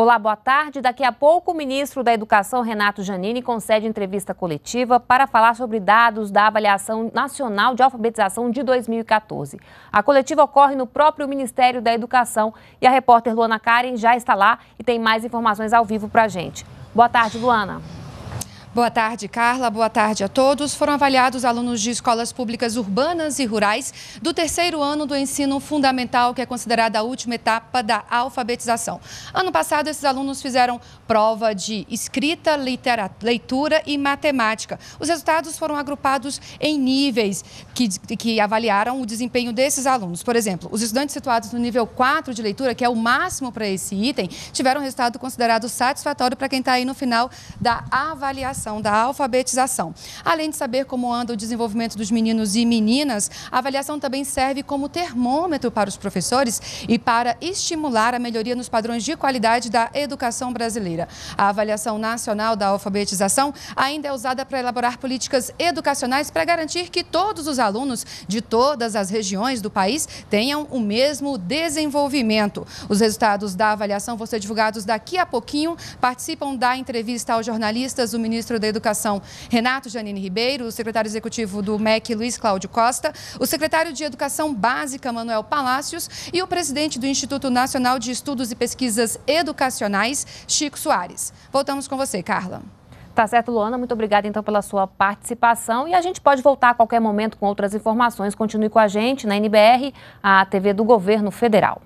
Olá, boa tarde. Daqui a pouco, o ministro da Educação, Renato Janini, concede entrevista coletiva para falar sobre dados da Avaliação Nacional de Alfabetização de 2014. A coletiva ocorre no próprio Ministério da Educação e a repórter Luana Karen já está lá e tem mais informações ao vivo para a gente. Boa tarde, Luana. Boa tarde, Carla. Boa tarde a todos. Foram avaliados alunos de escolas públicas urbanas e rurais do terceiro ano do ensino fundamental, que é considerada a última etapa da alfabetização. Ano passado, esses alunos fizeram prova de escrita, leitura e matemática. Os resultados foram agrupados em níveis que, que avaliaram o desempenho desses alunos. Por exemplo, os estudantes situados no nível 4 de leitura, que é o máximo para esse item, tiveram um resultado considerado satisfatório para quem está aí no final da avaliação questão da alfabetização. Além de saber como anda o desenvolvimento dos meninos e meninas, a avaliação também serve como termômetro para os professores e para estimular a melhoria nos padrões de qualidade da educação brasileira. A avaliação nacional da alfabetização ainda é usada para elaborar políticas educacionais para garantir que todos os alunos de todas as regiões do país tenham o mesmo desenvolvimento. Os resultados da avaliação vão ser divulgados daqui a pouquinho. Participam da entrevista aos jornalistas o ministro ministro da Educação, Renato Janine Ribeiro, o secretário executivo do MEC, Luiz Cláudio Costa, o secretário de Educação Básica, Manuel Palácios, e o presidente do Instituto Nacional de Estudos e Pesquisas Educacionais, Chico Soares. Voltamos com você, Carla. Tá certo, Luana. Muito obrigada, então, pela sua participação. E a gente pode voltar a qualquer momento com outras informações. Continue com a gente na NBR, a TV do Governo Federal.